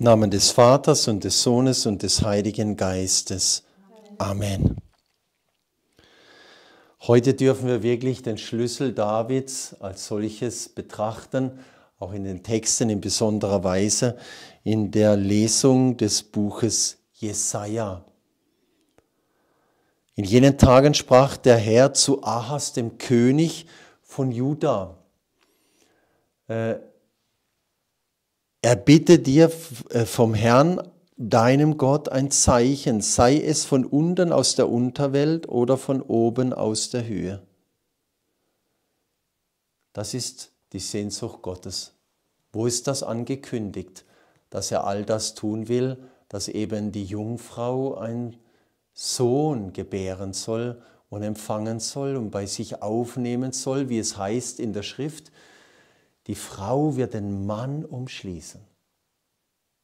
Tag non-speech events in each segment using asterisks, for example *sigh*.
Namen des Vaters und des Sohnes und des Heiligen Geistes. Amen. Heute dürfen wir wirklich den Schlüssel Davids als solches betrachten, auch in den Texten in besonderer Weise, in der Lesung des Buches Jesaja. In jenen Tagen sprach der Herr zu Ahas, dem König von Juda. Äh, Erbitte dir äh, vom Herrn, deinem Gott, ein Zeichen, sei es von unten aus der Unterwelt oder von oben aus der Höhe. Das ist die Sehnsucht Gottes. Wo ist das angekündigt, dass er all das tun will, dass eben die Jungfrau einen Sohn gebären soll und empfangen soll und bei sich aufnehmen soll, wie es heißt in der Schrift, die Frau wird den Mann umschließen.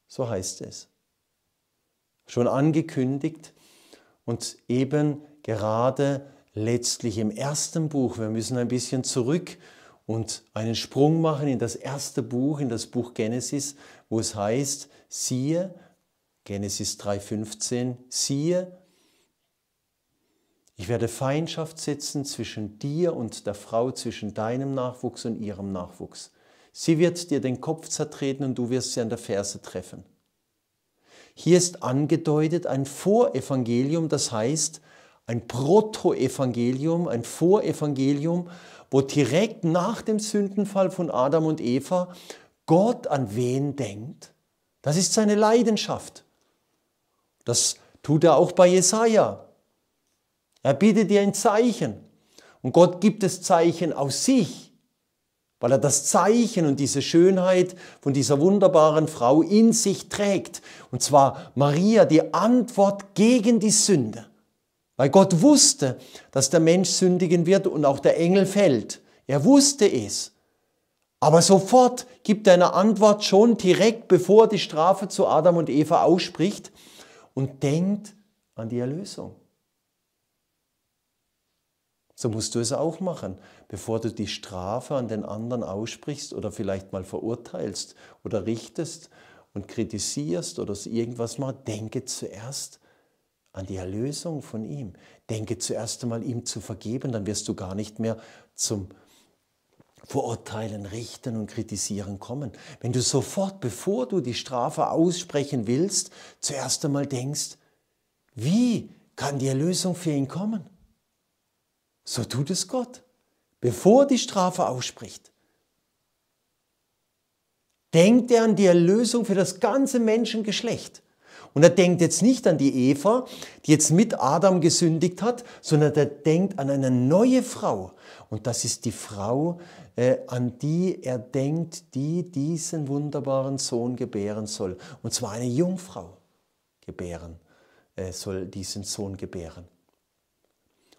So heißt es. Schon angekündigt und eben gerade letztlich im ersten Buch. Wir müssen ein bisschen zurück und einen Sprung machen in das erste Buch, in das Buch Genesis, wo es heißt, siehe, Genesis 3.15, siehe, ich werde Feindschaft setzen zwischen dir und der Frau, zwischen deinem Nachwuchs und ihrem Nachwuchs. Sie wird dir den Kopf zertreten und du wirst sie an der Ferse treffen. Hier ist angedeutet ein Vorevangelium, das heißt ein Protoevangelium, ein Vorevangelium, wo direkt nach dem Sündenfall von Adam und Eva Gott an wen denkt. Das ist seine Leidenschaft. Das tut er auch bei Jesaja. Er bietet dir ein Zeichen. Und Gott gibt das Zeichen aus sich weil er das Zeichen und diese Schönheit von dieser wunderbaren Frau in sich trägt. Und zwar Maria, die Antwort gegen die Sünde. Weil Gott wusste, dass der Mensch sündigen wird und auch der Engel fällt. Er wusste es. Aber sofort gibt er eine Antwort schon direkt, bevor die Strafe zu Adam und Eva ausspricht und denkt an die Erlösung. So musst du es auch machen, bevor du die Strafe an den anderen aussprichst oder vielleicht mal verurteilst oder richtest und kritisierst oder irgendwas machst. Denke zuerst an die Erlösung von ihm. Denke zuerst einmal ihm zu vergeben, dann wirst du gar nicht mehr zum Verurteilen, Richten und Kritisieren kommen. Wenn du sofort, bevor du die Strafe aussprechen willst, zuerst einmal denkst, wie kann die Erlösung für ihn kommen? So tut es Gott, bevor die Strafe ausspricht. Denkt er an die Erlösung für das ganze Menschengeschlecht. Und er denkt jetzt nicht an die Eva, die jetzt mit Adam gesündigt hat, sondern er denkt an eine neue Frau. Und das ist die Frau, äh, an die er denkt, die diesen wunderbaren Sohn gebären soll. Und zwar eine Jungfrau gebären, äh, soll diesen Sohn gebären.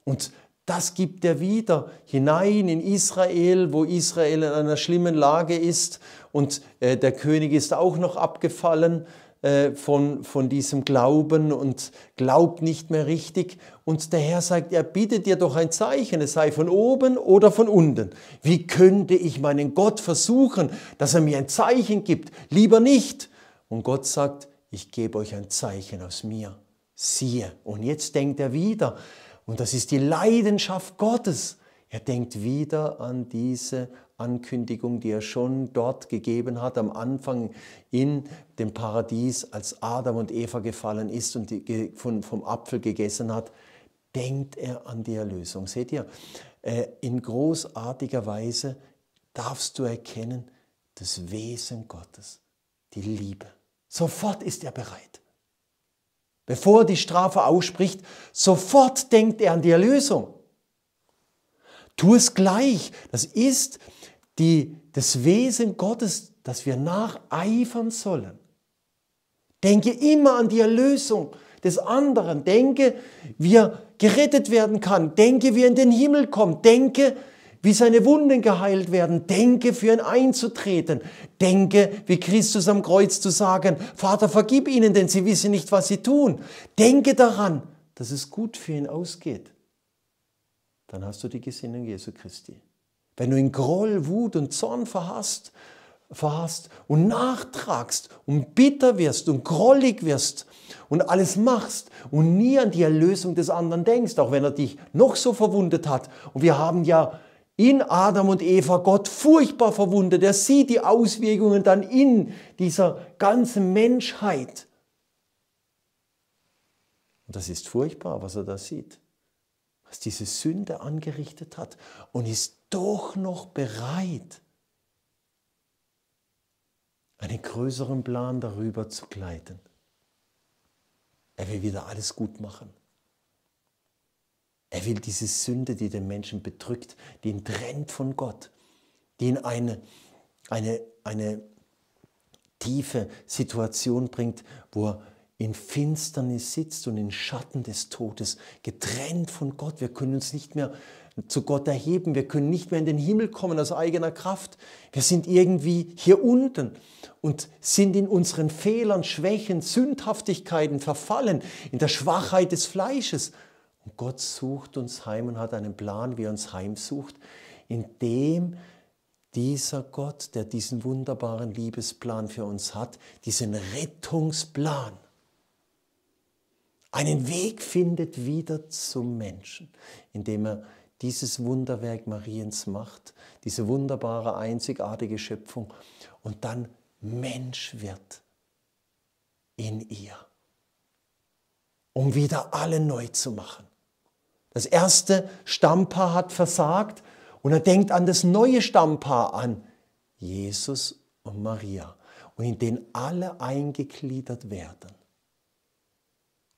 Und das gibt er wieder hinein in Israel, wo Israel in einer schlimmen Lage ist und äh, der König ist auch noch abgefallen äh, von, von diesem Glauben und glaubt nicht mehr richtig. Und der Herr sagt, er bittet dir doch ein Zeichen, es sei von oben oder von unten. Wie könnte ich meinen Gott versuchen, dass er mir ein Zeichen gibt? Lieber nicht. Und Gott sagt, ich gebe euch ein Zeichen aus mir. Siehe. Und jetzt denkt er wieder, und das ist die Leidenschaft Gottes. Er denkt wieder an diese Ankündigung, die er schon dort gegeben hat, am Anfang in dem Paradies, als Adam und Eva gefallen ist und die, von, vom Apfel gegessen hat, denkt er an die Erlösung. Seht ihr, äh, in großartiger Weise darfst du erkennen das Wesen Gottes, die Liebe. Sofort ist er bereit. Bevor er die Strafe ausspricht, sofort denkt er an die Erlösung. Tu es gleich. Das ist die, das Wesen Gottes, das wir nacheifern sollen. Denke immer an die Erlösung des anderen. Denke, wie er gerettet werden kann. Denke, wie er in den Himmel kommt. Denke, wie seine Wunden geheilt werden. Denke, für ihn einzutreten. Denke, wie Christus am Kreuz zu sagen, Vater, vergib ihnen, denn sie wissen nicht, was sie tun. Denke daran, dass es gut für ihn ausgeht. Dann hast du die Gesinnung Jesu Christi. Wenn du in Groll, Wut und Zorn verhasst, verhasst und nachtragst und bitter wirst und grollig wirst und alles machst und nie an die Erlösung des anderen denkst, auch wenn er dich noch so verwundet hat. Und wir haben ja in Adam und Eva Gott furchtbar verwundet. Er sieht die Auswirkungen dann in dieser ganzen Menschheit. Und das ist furchtbar, was er da sieht, was diese Sünde angerichtet hat und ist doch noch bereit, einen größeren Plan darüber zu gleiten. Er will wieder alles gut machen. Er will diese Sünde, die den Menschen bedrückt, die ihn trennt von Gott, die ihn eine, eine, eine tiefe Situation bringt, wo er in Finsternis sitzt und in Schatten des Todes, getrennt von Gott. Wir können uns nicht mehr zu Gott erheben, wir können nicht mehr in den Himmel kommen aus eigener Kraft. Wir sind irgendwie hier unten und sind in unseren Fehlern, Schwächen, Sündhaftigkeiten verfallen, in der Schwachheit des Fleisches und Gott sucht uns heim und hat einen Plan, wie er uns heimsucht, indem dieser Gott, der diesen wunderbaren Liebesplan für uns hat, diesen Rettungsplan, einen Weg findet wieder zum Menschen, indem er dieses Wunderwerk Mariens macht, diese wunderbare, einzigartige Schöpfung und dann Mensch wird in ihr, um wieder alle neu zu machen, das erste Stammpaar hat versagt und er denkt an das neue Stammpaar an, Jesus und Maria, und in den alle eingegliedert werden.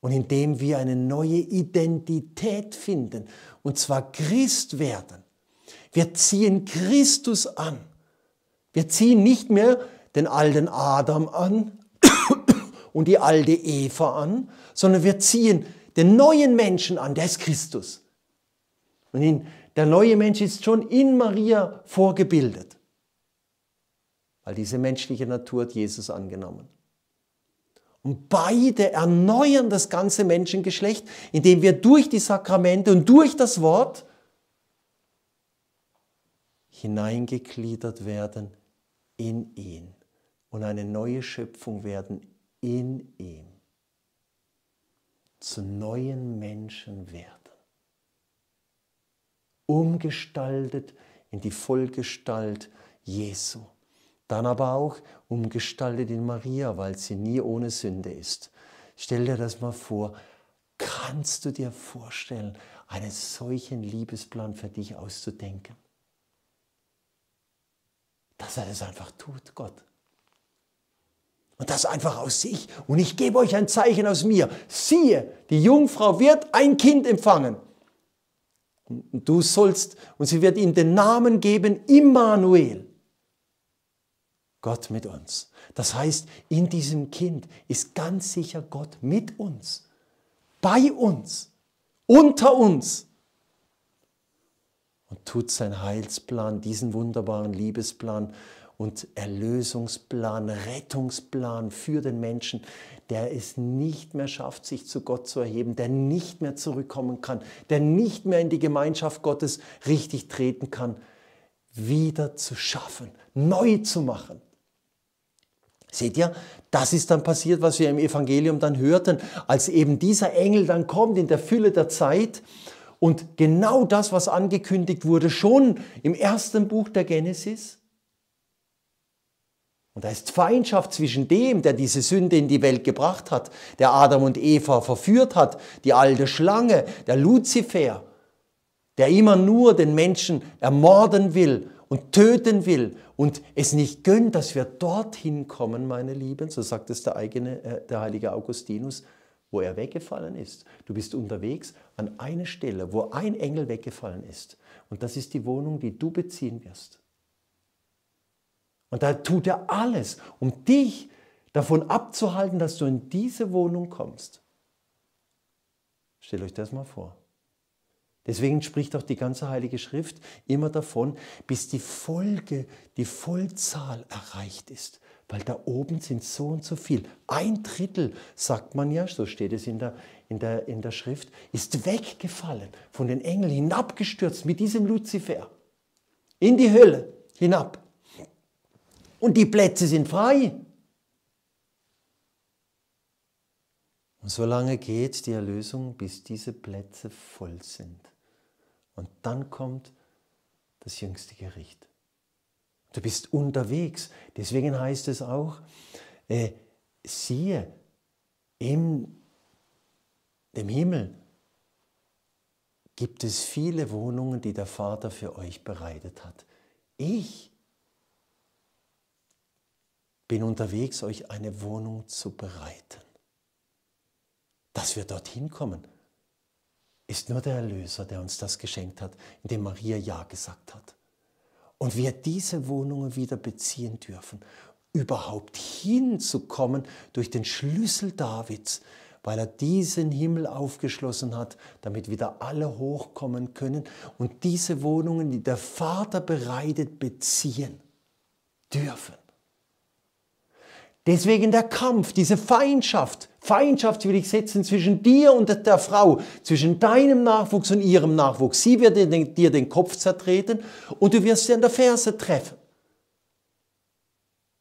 Und in dem wir eine neue Identität finden, und zwar Christ werden. Wir ziehen Christus an. Wir ziehen nicht mehr den alten Adam an *coughs* und die alte Eva an, sondern wir ziehen Christus den neuen Menschen an, der ist Christus. Und in, der neue Mensch ist schon in Maria vorgebildet, weil diese menschliche Natur hat Jesus angenommen. Und beide erneuern das ganze Menschengeschlecht, indem wir durch die Sakramente und durch das Wort hineingegliedert werden in ihn und eine neue Schöpfung werden in ihm zu neuen Menschen werden. Umgestaltet in die Vollgestalt Jesu. Dann aber auch umgestaltet in Maria, weil sie nie ohne Sünde ist. Stell dir das mal vor. Kannst du dir vorstellen, einen solchen Liebesplan für dich auszudenken? Dass er das einfach tut, Gott. Und das einfach aus sich. Und ich gebe euch ein Zeichen aus mir. Siehe, die Jungfrau wird ein Kind empfangen. Und du sollst, und sie wird ihm den Namen geben, Immanuel. Gott mit uns. Das heißt, in diesem Kind ist ganz sicher Gott mit uns, bei uns, unter uns und tut sein Heilsplan, diesen wunderbaren Liebesplan und Erlösungsplan, Rettungsplan für den Menschen, der es nicht mehr schafft, sich zu Gott zu erheben, der nicht mehr zurückkommen kann, der nicht mehr in die Gemeinschaft Gottes richtig treten kann, wieder zu schaffen, neu zu machen. Seht ihr, das ist dann passiert, was wir im Evangelium dann hörten, als eben dieser Engel dann kommt in der Fülle der Zeit und genau das, was angekündigt wurde, schon im ersten Buch der Genesis, und da ist Feindschaft zwischen dem, der diese Sünde in die Welt gebracht hat, der Adam und Eva verführt hat, die alte Schlange, der Luzifer, der immer nur den Menschen ermorden will und töten will und es nicht gönnt, dass wir dorthin kommen, meine Lieben, so sagt es der eigene, äh, der heilige Augustinus, wo er weggefallen ist. Du bist unterwegs an eine Stelle, wo ein Engel weggefallen ist. Und das ist die Wohnung, die du beziehen wirst. Und da tut er alles, um dich davon abzuhalten, dass du in diese Wohnung kommst. Stellt euch das mal vor. Deswegen spricht auch die ganze Heilige Schrift immer davon, bis die Folge, die Vollzahl erreicht ist. Weil da oben sind so und so viel. Ein Drittel, sagt man ja, so steht es in der, in der, in der Schrift, ist weggefallen, von den Engeln hinabgestürzt mit diesem Luzifer. In die Hölle hinab und die Plätze sind frei. Und so lange geht die Erlösung, bis diese Plätze voll sind. Und dann kommt das jüngste Gericht. Du bist unterwegs. Deswegen heißt es auch, äh, siehe, im dem Himmel gibt es viele Wohnungen, die der Vater für euch bereitet hat. Ich bin unterwegs, euch eine Wohnung zu bereiten. Dass wir dorthin kommen, ist nur der Erlöser, der uns das geschenkt hat, indem Maria Ja gesagt hat. Und wir diese Wohnungen wieder beziehen dürfen, überhaupt hinzukommen durch den Schlüssel Davids, weil er diesen Himmel aufgeschlossen hat, damit wieder alle hochkommen können und diese Wohnungen, die der Vater bereitet, beziehen dürfen. Deswegen der Kampf, diese Feindschaft. Feindschaft will ich setzen zwischen dir und der Frau, zwischen deinem Nachwuchs und ihrem Nachwuchs. Sie wird dir den Kopf zertreten und du wirst sie an der Ferse treffen.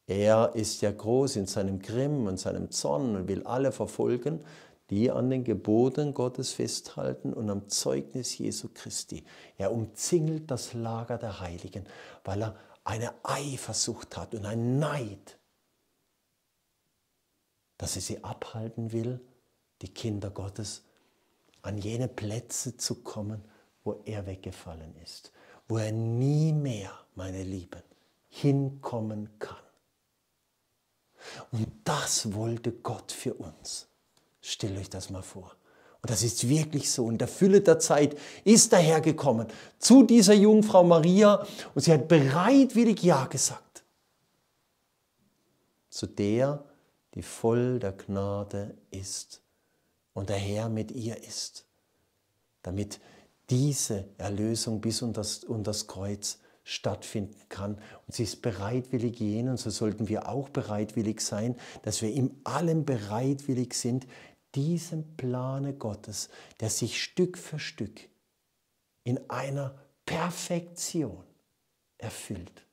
Er ist ja groß in seinem Grimm und seinem Zorn und will alle verfolgen, die an den Geboten Gottes festhalten und am Zeugnis Jesu Christi. Er umzingelt das Lager der Heiligen, weil er eine Eifersucht hat und ein Neid dass sie sie abhalten will, die Kinder Gottes, an jene Plätze zu kommen, wo er weggefallen ist, wo er nie mehr, meine Lieben, hinkommen kann. Und das wollte Gott für uns. Stellt euch das mal vor. Und das ist wirklich so. In der Fülle der Zeit ist er hergekommen zu dieser Jungfrau Maria und sie hat bereitwillig Ja gesagt. Zu der, die voll der Gnade ist und der Herr mit ihr ist, damit diese Erlösung bis unter das, unter das Kreuz stattfinden kann. Und sie ist bereitwillig jenen, so sollten wir auch bereitwillig sein, dass wir in allem bereitwillig sind, diesem Plane Gottes, der sich Stück für Stück in einer Perfektion erfüllt.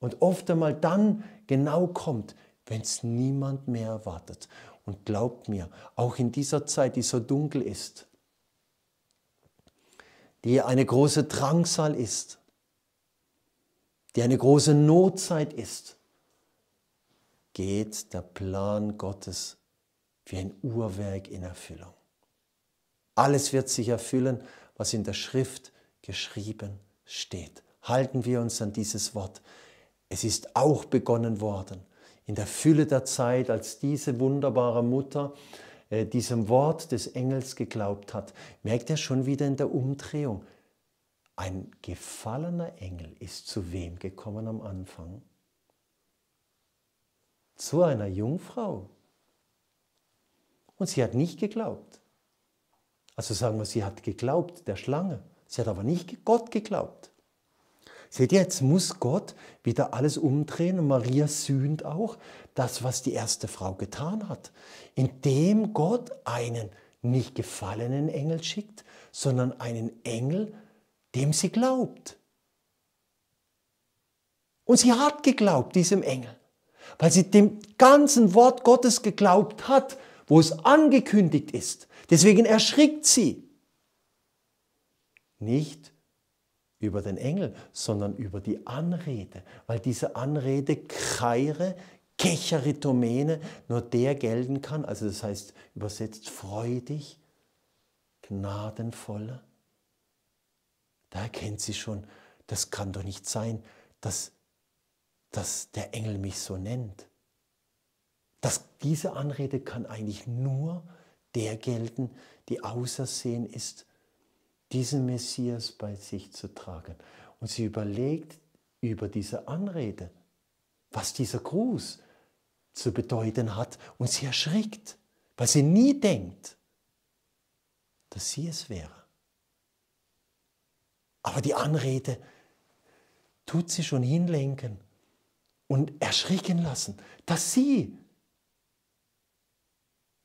Und oft einmal dann genau kommt, wenn es niemand mehr erwartet. Und glaubt mir, auch in dieser Zeit, die so dunkel ist, die eine große Drangsal ist, die eine große Notzeit ist, geht der Plan Gottes wie ein Uhrwerk in Erfüllung. Alles wird sich erfüllen, was in der Schrift geschrieben steht. Halten wir uns an dieses Wort. Es ist auch begonnen worden in der Fülle der Zeit, als diese wunderbare Mutter äh, diesem Wort des Engels geglaubt hat, merkt er schon wieder in der Umdrehung, ein gefallener Engel ist zu wem gekommen am Anfang? Zu einer Jungfrau. Und sie hat nicht geglaubt. Also sagen wir, sie hat geglaubt der Schlange. Sie hat aber nicht Gott geglaubt. Seht ihr, jetzt muss Gott wieder alles umdrehen und Maria sühnt auch das, was die erste Frau getan hat, indem Gott einen nicht gefallenen Engel schickt, sondern einen Engel, dem sie glaubt. Und sie hat geglaubt, diesem Engel, weil sie dem ganzen Wort Gottes geglaubt hat, wo es angekündigt ist. Deswegen erschrickt sie. Nicht über den Engel, sondern über die Anrede, weil diese Anrede Kaire, Kecharitomene, nur der gelten kann, also das heißt übersetzt freudig, gnadenvoll. Da erkennt sie schon, das kann doch nicht sein, dass, dass der Engel mich so nennt. Das, diese Anrede kann eigentlich nur der gelten, die ausersehen ist diesen Messias bei sich zu tragen. Und sie überlegt über diese Anrede, was dieser Gruß zu bedeuten hat. Und sie erschrickt, weil sie nie denkt, dass sie es wäre. Aber die Anrede tut sie schon hinlenken und erschricken lassen, dass sie,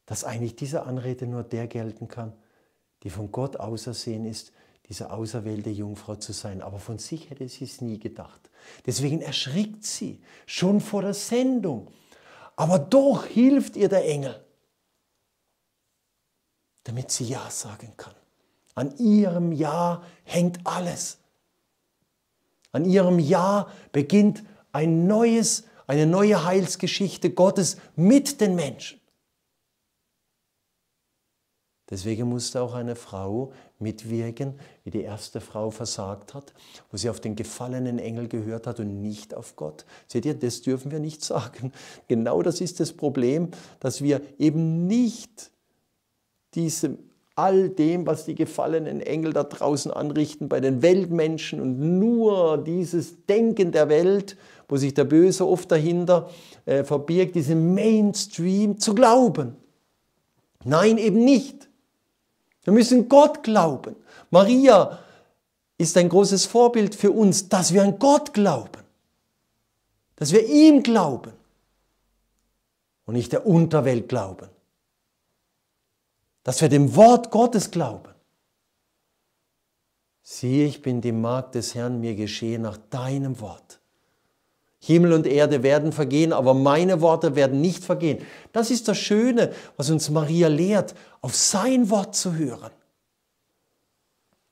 dass eigentlich diese Anrede nur der gelten kann, die von Gott ausersehen ist, diese auserwählte Jungfrau zu sein. Aber von sich hätte sie es nie gedacht. Deswegen erschrickt sie schon vor der Sendung. Aber doch hilft ihr der Engel, damit sie Ja sagen kann. An ihrem Ja hängt alles. An ihrem Ja beginnt ein neues, eine neue Heilsgeschichte Gottes mit den Menschen. Deswegen musste auch eine Frau mitwirken, wie die erste Frau versagt hat, wo sie auf den gefallenen Engel gehört hat und nicht auf Gott. Seht ihr, das dürfen wir nicht sagen. *laughs* Genau das ist das Problem, dass wir eben nicht diesem all dem, was die gefallenen Engel da draußen anrichten bei den Weltmenschen und nur dieses Denken der Welt, wo sich der Böse oft dahinter äh, verbirgt, diesem Mainstream zu glauben. Nein, eben nicht. Wir müssen Gott glauben. Maria ist ein großes Vorbild für uns, dass wir an Gott glauben, dass wir ihm glauben und nicht der Unterwelt glauben, dass wir dem Wort Gottes glauben. Siehe, ich bin die Magd des Herrn, mir geschehe nach deinem Wort. Himmel und Erde werden vergehen, aber meine Worte werden nicht vergehen. Das ist das Schöne, was uns Maria lehrt, auf sein Wort zu hören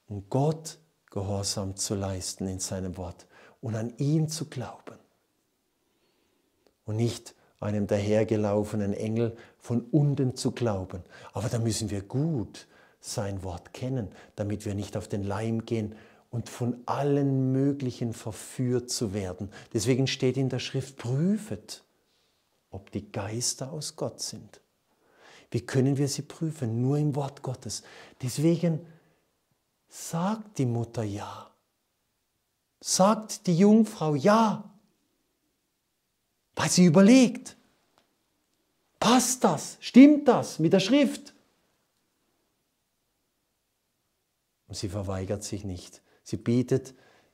und Gott Gehorsam zu leisten in seinem Wort und an ihn zu glauben und nicht einem dahergelaufenen Engel von unten zu glauben. Aber da müssen wir gut sein Wort kennen, damit wir nicht auf den Leim gehen und von allen möglichen verführt zu werden. Deswegen steht in der Schrift, prüfet, ob die Geister aus Gott sind. Wie können wir sie prüfen? Nur im Wort Gottes. Deswegen sagt die Mutter ja. Sagt die Jungfrau ja. Weil sie überlegt. Passt das? Stimmt das mit der Schrift? Und sie verweigert sich nicht. Sie bietet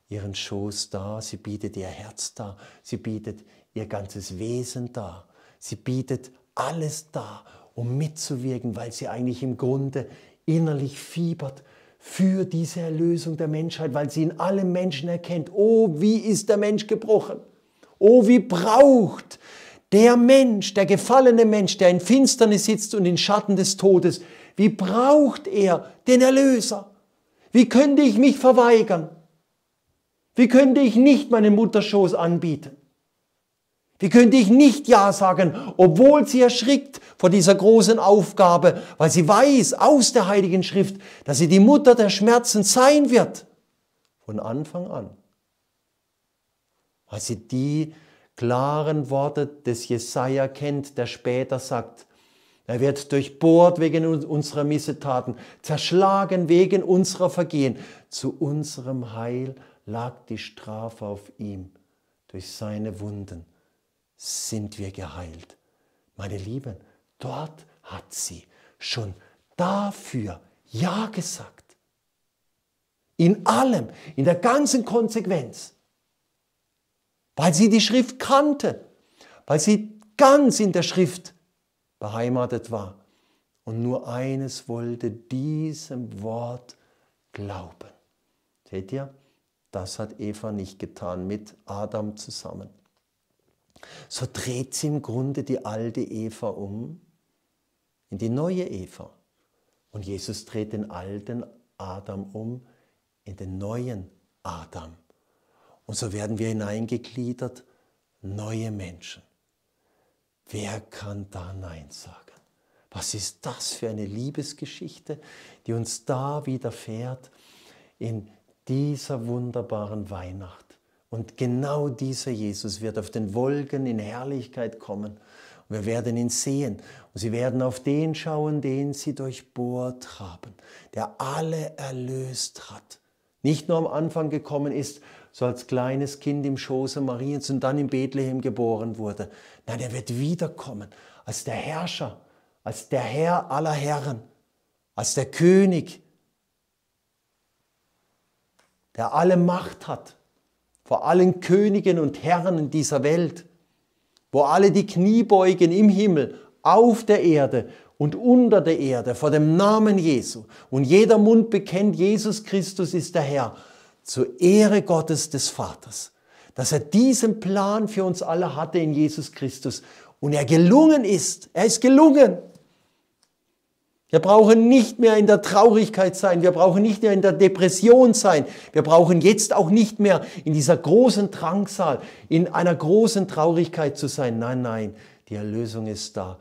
ihren Schoß dar, sie bietet ihr Herz dar, sie bietet ihr ganzes Wesen dar, sie bietet alles dar, um mitzuwirken, weil sie eigentlich im Grunde innerlich fiebert für diese Erlösung der Menschheit, weil sie in allem Menschen erkennt, oh, wie ist der Mensch gebrochen, oh, wie braucht der Mensch, der gefallene Mensch, der in Finsternis sitzt und in Schatten des Todes, wie braucht er den Erlöser? Wie könnte ich mich verweigern? Wie könnte ich nicht meinen Mutterschoß anbieten? Wie könnte ich nicht Ja sagen, obwohl sie erschrickt vor dieser großen Aufgabe, weil sie weiß aus der Heiligen Schrift, dass sie die Mutter der Schmerzen sein wird? Von Anfang an. Weil sie die klaren Worte des Jesaja kennt, der später sagt, er wird durchbohrt wegen unserer Missetaten, zerschlagen wegen unserer Vergehen. Zu unserem Heil lag die Strafe auf ihm. Durch seine Wunden sind wir geheilt. Meine Lieben, dort hat sie schon dafür Ja gesagt. In allem, in der ganzen Konsequenz. Weil sie die Schrift kannte, weil sie ganz in der Schrift beheimatet war. Und nur eines wollte diesem Wort glauben. Seht ihr? Das hat Eva nicht getan mit Adam zusammen. So dreht sie im Grunde die alte Eva um in die neue Eva. Und Jesus dreht den alten Adam um in den neuen Adam. Und so werden wir hineingegliedert, neue Menschen. Wer kann da Nein sagen? Was ist das für eine Liebesgeschichte, die uns da widerfährt in dieser wunderbaren Weihnacht? Und genau dieser Jesus wird auf den Wolken in Herrlichkeit kommen. Und wir werden ihn sehen. Und sie werden auf den schauen, den sie durchbohrt haben, der alle erlöst hat. Nicht nur am Anfang gekommen ist, so als kleines Kind im Schoße Mariens und dann in Bethlehem geboren wurde. Nein, er wird wiederkommen als der Herrscher, als der Herr aller Herren, als der König, der alle Macht hat, vor allen Königen und Herren in dieser Welt, wo alle die Knie beugen im Himmel, auf der Erde und unter der Erde vor dem Namen Jesu. Und jeder Mund bekennt, Jesus Christus ist der Herr zur Ehre Gottes des Vaters, dass er diesen Plan für uns alle hatte in Jesus Christus und er gelungen ist. Er ist gelungen. Wir brauchen nicht mehr in der Traurigkeit sein, wir brauchen nicht mehr in der Depression sein, wir brauchen jetzt auch nicht mehr in dieser großen Drangsal, in einer großen Traurigkeit zu sein. Nein, nein, die Erlösung ist da.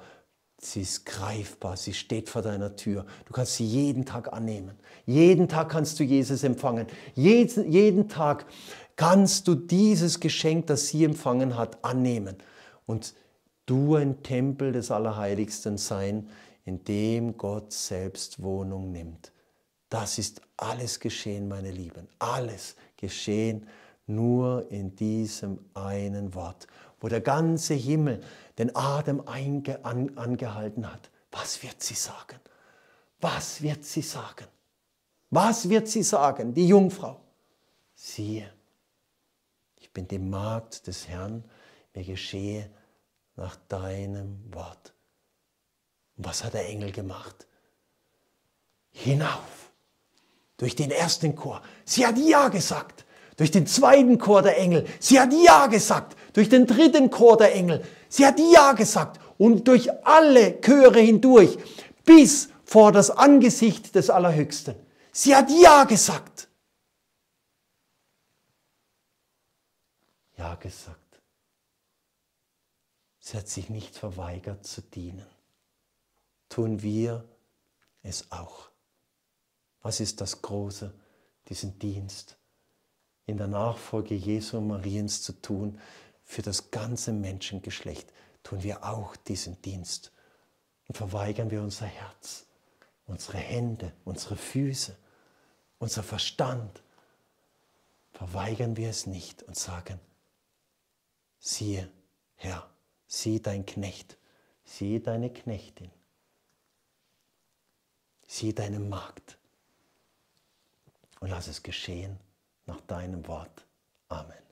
Sie ist greifbar, sie steht vor deiner Tür. Du kannst sie jeden Tag annehmen. Jeden Tag kannst du Jesus empfangen. Jeden, jeden Tag kannst du dieses Geschenk, das sie empfangen hat, annehmen. Und du ein Tempel des Allerheiligsten sein, in dem Gott selbst Wohnung nimmt. Das ist alles geschehen, meine Lieben. Alles geschehen nur in diesem einen Wort, wo der ganze Himmel den Atem einge, an, angehalten hat. Was wird sie sagen? Was wird sie sagen? Was wird sie sagen, die Jungfrau? Siehe, ich bin die Magd des Herrn, mir geschehe nach deinem Wort. Und was hat der Engel gemacht? Hinauf, durch den ersten Chor. Sie hat Ja gesagt. Durch den zweiten Chor der Engel. Sie hat Ja gesagt. Durch den dritten Chor der Engel. Sie hat Ja gesagt. Und durch alle Chöre hindurch. Bis vor das Angesicht des Allerhöchsten. Sie hat Ja gesagt. Ja gesagt. Sie hat sich nicht verweigert zu dienen. Tun wir es auch. Was ist das Große, diesen Dienst in der Nachfolge Jesu und Mariens zu tun, für das ganze Menschengeschlecht, tun wir auch diesen Dienst und verweigern wir unser Herz, unsere Hände, unsere Füße, unser Verstand, verweigern wir es nicht und sagen, siehe Herr, sieh dein Knecht, sieh deine Knechtin, sieh deine Magd und lass es geschehen nach deinem Wort. Amen.